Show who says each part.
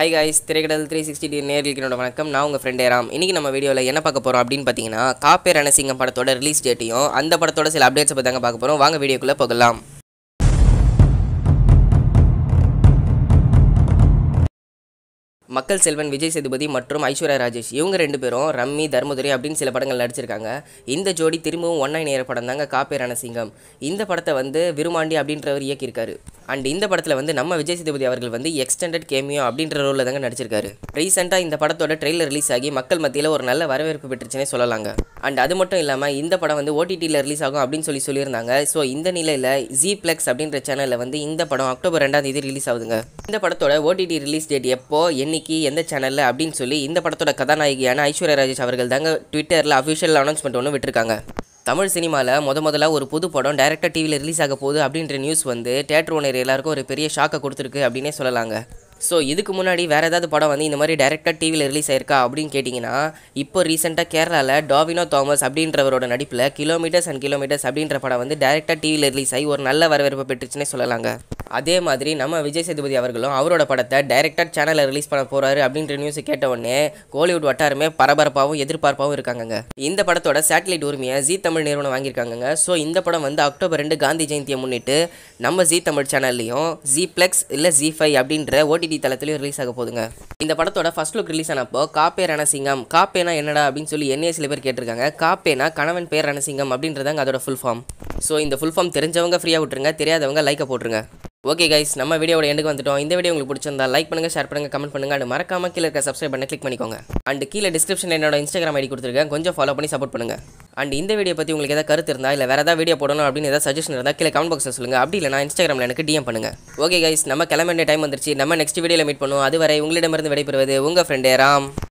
Speaker 1: high guys Thiraikadal three sixty டி நேர்களுக்கு வணக்கம் நான் உங்கள் ஃப்ரெண்டே ராம் இன்றைக்கி நம்ம வீடியோவில் என்ன பார்க்க போகிறோம் அப்படின்னு பார்த்தீங்கன்னா காப்பே ரணசிங்கம் படத்தோட ரிலீஸ் டேட்டையும் அந்த படத்தோட சில அப்டேட்ஸை பற்றி தாங்க பார்க்க போகிறோம் வாங்க வீடியோக்குள்ளே போகலாம் மக்கள் செல்வன் விஜய் சேதுபதி மற்றும் ஐஸ்வர்யா ராஜேஷ் இவங்க ரெண்டு பேரும் ரம்மி தர்மதுரை அப்படின்னு சில படங்கள் நடிச்சிருக்காங்க இந்த ஜோடி திரும்பவும் ஒன்னாய் நேர படம் தாங்க காப்பேரான சிங்கம் இந்த படத்தை வந்து விருமாண்டி அப்படின்றவர் இயக்கியிருக்காரு அண்ட் இந்த படத்தில் வந்து நம்ம விஜய் சேதுபதி அவர்கள் வந்து எக்ஸ்டெண்டட் கேமியோ அப்படின்ற ரோலில் தாங்க நடிச்சிருக்காரு ரீசெண்டாக இந்த படத்தோட ட்ரெய்லர் ரிலீஸ் ஆகி மக்கள் மத்தியில் ஒரு நல்ல வரவேற்பு பெற்றுச்சுன்னே சொல்லலாங்க அண்ட் அது மட்டும் இல்லாமல் இந்த படம் வந்து ஓடிடியில் ரிலீஸ் ஆகும் அப்படின்னு சொல்லி சொல்லியிருந்தாங்க ஸோ இந்த நிலையில் ஜி பிளெக்ஸ் அப்படின்ற சேனலில் வந்து இந்த படம் அக்டோபர் ரெண்டாம் தேதி ரிலீஸ் ஆகுதுங்க இந்த படத்தோட ஓடிடி ரிலீஸ் டேட் எப்போ என்னைக்கு இன்னைக்கு எந்த சேனலில் அப்படின்னு சொல்லி இந்த படத்தோட கதாநாயகியான ஐஸ்வர்யா ராஜேஷ் அவர்கள் தாங்க ட்விட்டரில் அஃபிஷியல் அனௌன்ஸ்மெண்ட் ஒன்று விட்டுருக்காங்க தமிழ் சினிமாவில் முத முதல்ல ஒரு புது படம் டேரெக்டாக டிவியில் ரிலீஸ் ஆக போகுது அப்படின்ற நியூஸ் வந்து தேட்டர் ஓனர் எல்லாருக்கும் ஒரு பெரிய ஷாக்கை கொடுத்துருக்கு அப்படின்னே சொல்லலாங்க ஸோ இதுக்கு முன்னாடி வேறு ஏதாவது படம் வந்து இந்த மாதிரி டேரெக்டாக டிவியில் ரிலீஸ் ஆயிருக்கா அப்படின்னு கேட்டிங்கன்னா இப்போ ரீசெண்டாக கேரளாவில் டாவினோ தாமஸ் அப்படின்றவரோட நடிப்பில் கிலோமீட்டர்ஸ் அண்ட் கிலோமீட்டர்ஸ் அப்படின்ற படம் வந்து டேரெக்டாக டிவியில் ரிலீஸ் ஆகி ஒரு நல்ல வரவேற்பை பெற்றுச்சுன்னே சொல்லலாங்க அதே மாதிரி நம்ம விஜய் சேதுபதி அவர்களும் அவரோட படத்தை டைரக்டர் சேனலில் ரிலீஸ் பண்ண போகிறாரு அப்படின்ற நியூஸ் கேட்ட உடனே கோலிவுட் வட்டாரமே பரபரப்பாகவும் எதிர்பார்ப்பாகவும் இருக்காங்க இந்த படத்தோட சேட்டலைட் உரிமையை ஜி தமிழ் நிறுவனம் வாங்கியிருக்காங்க ஸோ இந்த படம் வந்து அக்டோபர் ரெண்டு காந்தி ஜெயந்தியை முன்னிட்டு நம்ம ஜி தமிழ் சேனல்லையும் ஜி பிளெக்ஸ் இல்லை ஜி ஃபைவ் அப்படின்ற ஓடிடி தளத்திலையும் ரிலீஸ் ஆக போதுங்க இந்த படத்தோட ஃபர்ஸ்ட் லுக் ரிலீஸ் ஆனப்போ காப்பே ரணசிங்கம் காப்பேனா என்னடா அப்படின்னு சொல்லி என்னைய சில பேர் கேட்டிருக்காங்க காப்பேனா கணவன் பேர் ரணசிங்கம் அப்படின்றதாங்க அதோட ஃபுல் ஃபார்ம் ஸோ இந்த ஃபுல் ஃபார்ம் தெரிஞ்சவங்க ஃப்ரீயாக விட்டுருங்க தெரியாதவங்க லைக்கை போட்டுருங்க ஓகே கைஸ் நம்ம வீடியோட எண்டுக்கு வந்துட்டோம் இந்த வீடியோ உங்களுக்கு பிடிச்சிருந்தா லைக் பண்ணுங்க ஷேர் பண்ணுங்கள் கமெண்ட் பண்ணுங்க அண்ட் மறக்காம கீழே இருக்க சப்ஸ்கிரைப் பண்ண கிளிக் பண்ணிக்கோங்க அண்ட் கீழே டிஸ்கிரிப்ஷன் என்னோட இன்ஸ்டாகிராம் ஐடி கொடுத்துருக்கேன் கொஞ்சம் ஃபாலோ பண்ணி சப்போர்ட் பண்ணுங்க அண்ட் இந்த வீடியோ பற்றி உங்களுக்கு எதாவது கருத்து இருந்தால் இல்லை வேறு ஏதாவது வீடியோ போடணும் அப்படின்னு ஏதாவது சஜஷன் இருந்தால் கீழே கமெண்ட் பாக்ஸ் சொல்லுங்கள் அப்படி இல்லைனா இன்ஸ்டாகிராமில் எனக்கு டிஎம் பண்ணுங்கள் ஓகே கைஸ் நம்ம கிளம்ப டைம் வந்துருச்சு நம்ம நெக்ஸ்ட் வீடியோவில் மீட் பண்ணுவோம் அதுவரை உங்களிடமிருந்து விடைபெறுவது உங்கள் ஃப்ரெண்டே ராம்